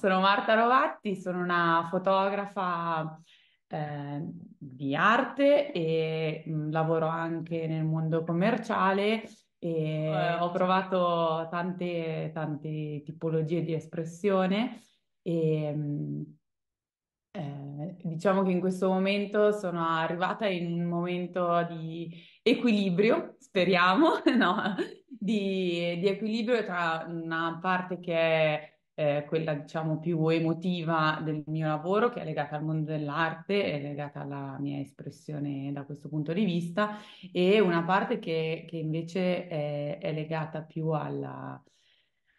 Sono Marta Rovatti, sono una fotografa eh, di arte e mh, mm, lavoro anche nel mondo commerciale e eh, ho provato tante, tante tipologie di espressione e mh, mm, eh, diciamo che in questo momento sono arrivata in un momento di equilibrio, speriamo, no? di, di equilibrio tra una parte che è eh, quella diciamo più emotiva del mio lavoro che è legata al mondo dell'arte, è legata alla mia espressione da questo punto di vista e una parte che, che invece è, è, legata più alla,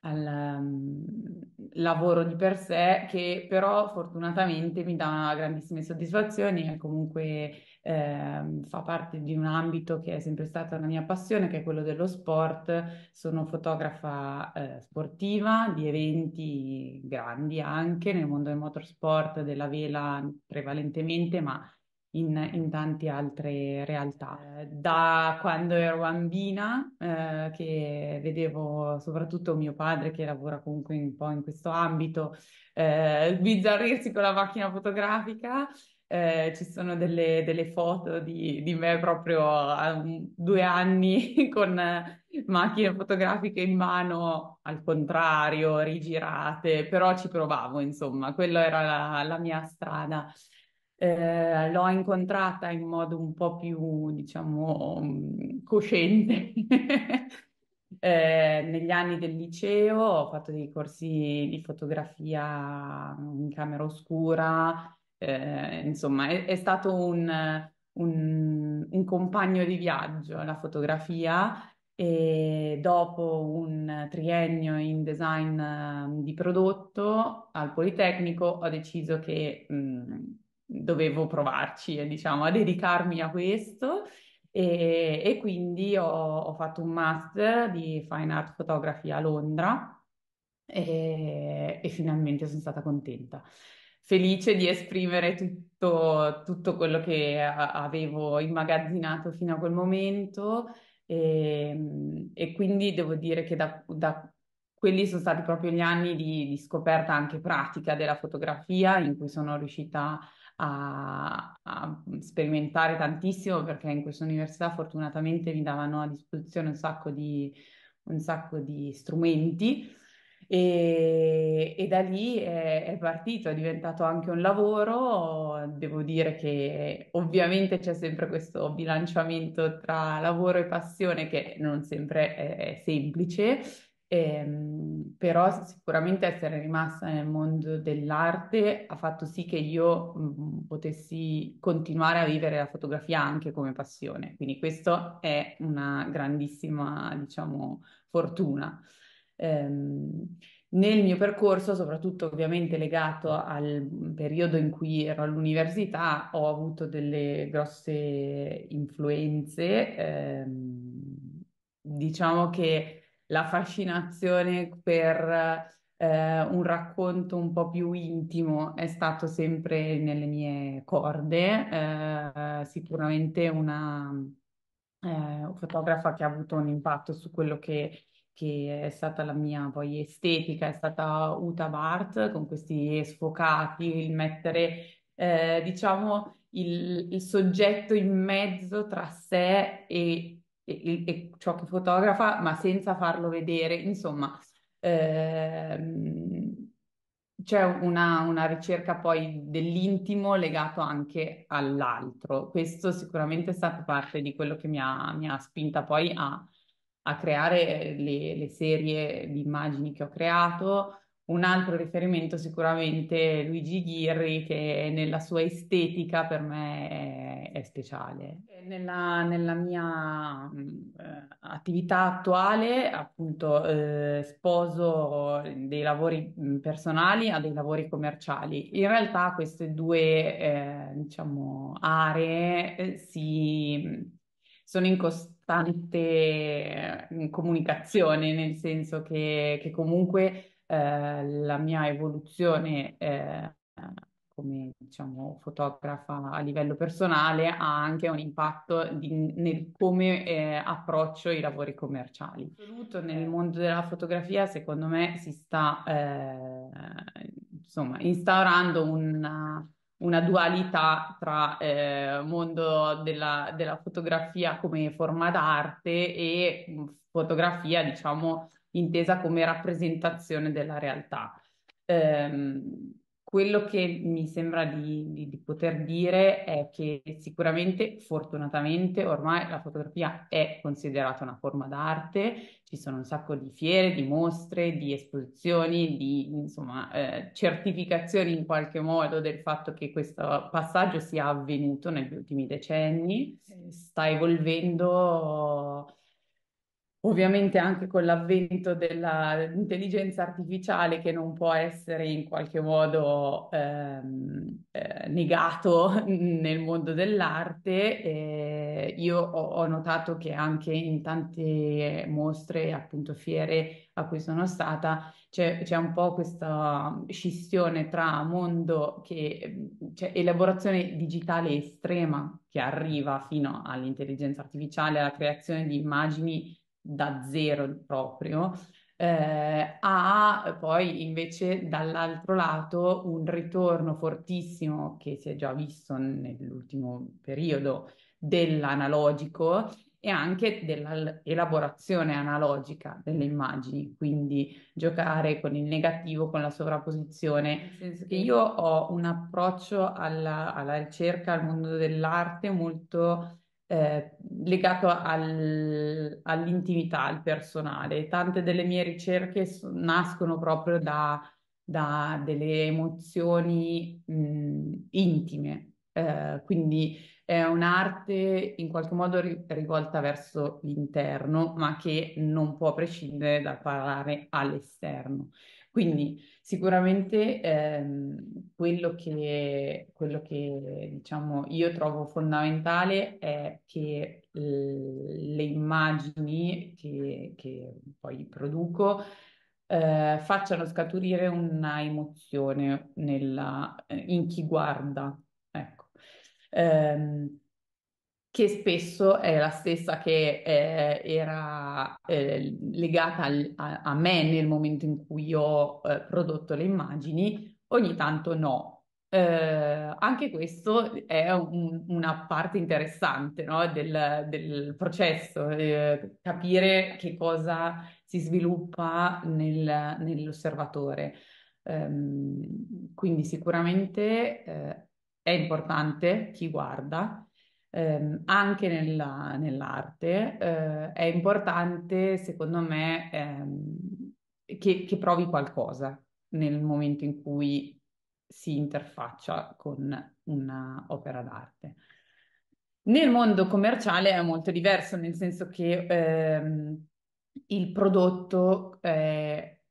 alla mm, lavoro di per sé che però fortunatamente mi dà grandissime soddisfazioni e comunque eh, fa parte di un ambito che è sempre stata la mia passione che è quello dello sport. Sono fotografa eh, sportiva di eventi grandi anche nel mondo del motorsport, della vela prevalentemente, ma in, in, tante altre realtà. Ah. Eh, da quando ero bambina, eh, che vedevo soprattutto mio padre che lavora comunque un po' in questo ambito, eh, bizzarrirsi con la macchina fotografica. Eh, ci sono delle, delle foto di, di, me proprio a um, due anni con macchine fotografiche in mano, al contrario, rigirate, però ci provavo, insomma, quella era la, la mia strada eh, l'ho incontrata in modo un po' più, diciamo, mm, cosciente. Eh, negli anni del liceo ho fatto dei corsi di fotografia in camera oscura, eh, insomma è, è stato un, un, un, compagno di viaggio la fotografia e dopo un triennio in design mm, di prodotto al Politecnico ho deciso che mh, mm, dovevo provarci eh, diciamo a dedicarmi a questo e, e quindi ho, ho, fatto un master di Fine Art Photography a Londra e, e finalmente sono stata contenta, felice di esprimere tutto, tutto quello che a, avevo immagazzinato fino a quel momento e, ehm, e quindi devo dire che da, da quelli sono stati proprio gli anni di, di, scoperta anche pratica della fotografia in cui sono riuscita a a, a sperimentare tantissimo perché in questa università fortunatamente mi davano a disposizione un sacco di, un sacco di strumenti. E, e, da lì è, è, partito, è diventato anche un lavoro. Devo dire che ovviamente c'è sempre questo bilanciamento tra lavoro e passione che non sempre è, è semplice Ehm, però sicuramente essere rimasta nel mondo dell'arte ha fatto sì che io mh, mhmm, potessi continuare a vivere la fotografia anche come passione, quindi questo è una grandissima, diciamo, fortuna. Ehm, nel mio percorso, soprattutto ovviamente legato al mhmm, periodo in cui ero all'università, ho avuto delle grosse influenze, ehm, diciamo che la fascinazione per eh, un racconto un po' più intimo è stato sempre nelle mie corde, eh, sicuramente una eh, fotografa che ha avuto un impatto su quello che, che è stata la mia poi estetica, è stata Uta Bart con questi sfocati, il mettere eh, diciamo il, il soggetto in mezzo tra sé e e, e ciò che fotografa, ma senza farlo vedere, insomma, ehm, c'è una, una, ricerca poi dell'intimo legato anche all'altro. Questo sicuramente è stato parte di quello che mi ha, mi ha spinta poi a, a creare le, le serie di immagini che ho creato. Un altro riferimento sicuramente Luigi Ghirri che nella sua estetica per me è, speciale. Nella, nella mia eh, attività attuale appunto eh, sposo dei lavori personali a dei lavori commerciali. In realtà queste due eh, diciamo, aree eh, si, sono in costante eh, comunicazione nel senso che, che comunque eh, la mia evoluzione eh, come diciamo, fotografa a livello personale ha anche un impatto di, nel come eh, approccio i lavori commerciali. Assoluto, nel eh. mondo della fotografia, secondo me, si sta eh, insomma, instaurando una, una dualità tra eh, mondo della, della, fotografia come forma d'arte e mm, fotografia, diciamo, intesa come rappresentazione della realtà. Ehm, quello che mi sembra di, di, di, poter dire è che sicuramente, fortunatamente, ormai la fotografia è considerata una forma d'arte, ci sono un sacco di fiere, di mostre, di esposizioni, di insomma, eh, certificazioni in qualche modo del fatto che questo passaggio sia avvenuto negli ultimi decenni, sta evolvendo Ovviamente anche con l'avvento dell'intelligenza artificiale che non può essere in qualche modo ehm, eh, negato nel mondo dell'arte, eh, io ho, ho, notato che anche in tante mostre, appunto fiere a cui sono stata, c'è, c'è un po' questa scissione tra mondo che, cioè elaborazione digitale estrema che arriva fino all'intelligenza artificiale, alla creazione di immagini da zero proprio, eh, ha poi invece dall'altro lato un ritorno fortissimo che si è già visto nell'ultimo periodo dell'analogico e anche dell'elaborazione analogica delle immagini, quindi giocare con il negativo, con la sovrapposizione. Che io ho un approccio alla, alla ricerca, al mondo dell'arte molto eh, legato al, all'intimità, al personale. Tante delle mie ricerche nascono proprio da, da delle emozioni mh, intime, eh, quindi è un'arte in qualche modo ri- rivolta verso l'interno, ma che non può prescindere dal parlare all'esterno. Quindi sicuramente ehm, quello che, quello che diciamo, io trovo fondamentale è che le immagini che, che poi produco eh, facciano scaturire una emozione nella, in chi guarda. Ecco. Eh, che spesso è la stessa che eh, era eh, legata al, a, a, me nel momento in cui ho eh, prodotto le immagini, ogni tanto no. Eh, anche questo è un, una parte interessante no? del, del, processo, eh, capire che cosa si sviluppa nel, nell'osservatore. Um, quindi sicuramente eh, è importante chi guarda, ehm, anche nella, nell'arte, eh, è importante, secondo me, ehm, che, che provi qualcosa nel momento in cui si interfaccia con un'opera d'arte. Nel mondo commerciale è molto diverso, nel senso che ehm, il prodotto eh,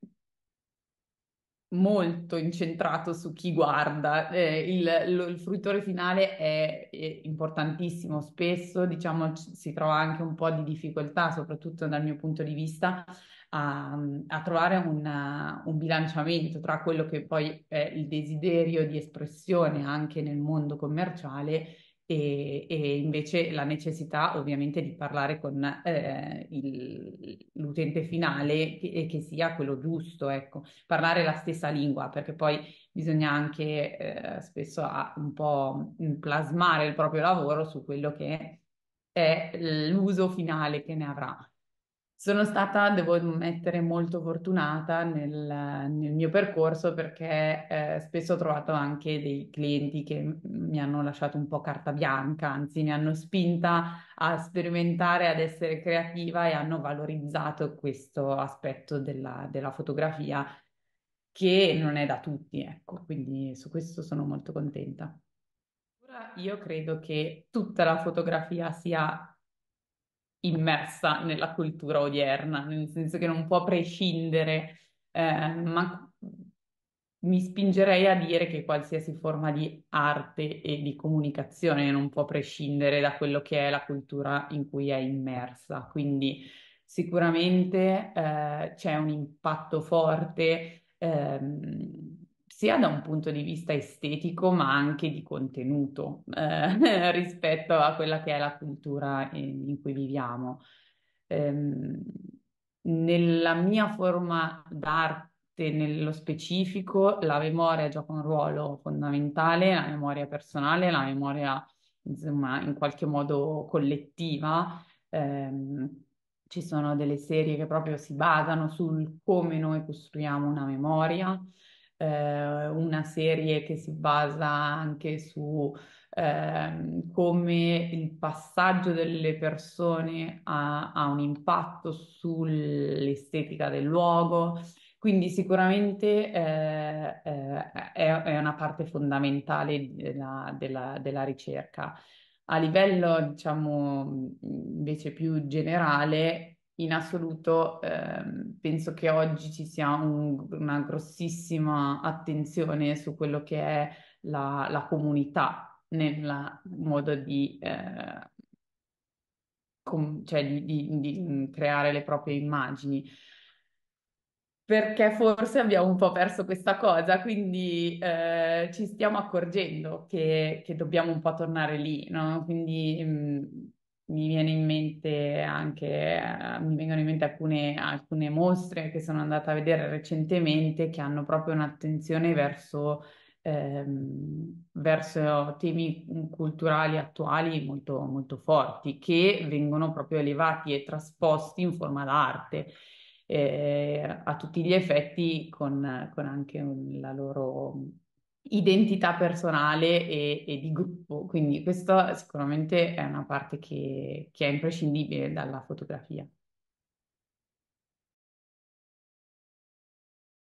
molto incentrato su chi guarda, eh, il, lo, il, fruitore finale è, è, importantissimo, spesso diciamo si trova anche un po' di difficoltà, soprattutto dal mio punto di vista, a, a trovare una, un bilanciamento tra quello che poi è il desiderio di espressione anche nel mondo commerciale e, e, invece la necessità ovviamente di parlare con eh, il, l'utente finale e che, che, sia quello giusto, ecco, parlare la stessa lingua, perché poi bisogna anche eh, spesso un po' mm, plasmare il proprio lavoro su quello che è l'uso finale che ne avrà. Sono stata, devo ammettere, molto fortunata nel, nel mio percorso perché eh, spesso ho trovato anche dei clienti che mi hanno lasciato un po' carta bianca, anzi mi hanno spinta a sperimentare, ad essere creativa e hanno valorizzato questo aspetto della, della fotografia che non è da tutti, ecco, quindi su questo sono molto contenta. Ora Io credo che tutta la fotografia sia immersa nella cultura odierna, nel senso che non può prescindere, eh, ma mi spingerei a dire che qualsiasi forma di arte e di comunicazione non può prescindere da quello che è la cultura in cui è immersa. Quindi sicuramente eh, c'è un impatto forte. Ehm, sia da un punto di vista estetico ma anche di contenuto eh, rispetto a quella che è la cultura in, in cui viviamo. Ehm, nella mia forma d'arte nello specifico, la memoria gioca un ruolo fondamentale, la memoria personale, la memoria insomma in qualche modo collettiva. Ehm, ci sono delle serie che proprio si basano sul come noi costruiamo una memoria, eh, una serie che si basa anche su eh, come il passaggio delle persone ha, ha un impatto sull'estetica del luogo. Quindi sicuramente eh, eh, è, è, una parte fondamentale della, della, della ricerca. A livello, diciamo, invece più generale, in assoluto eh, penso che oggi ci sia un, una grossissima attenzione su quello che è la, la comunità nel modo di, eh, com- cioè di, di, di creare le proprie immagini perché forse abbiamo un po' perso questa cosa, quindi eh, ci stiamo accorgendo che, che, dobbiamo un po' tornare lì, no? Quindi mh, mm, mi viene in mente anche, eh, mi vengono in mente alcune, alcune, mostre che sono andata a vedere recentemente che hanno proprio un'attenzione verso, ehm, verso temi mm, culturali attuali molto, molto forti che vengono proprio elevati e trasposti in forma d'arte. Eh, a tutti gli effetti con, con anche la loro identità personale e, e, di gruppo, quindi questa sicuramente è una parte che, che è imprescindibile dalla fotografia.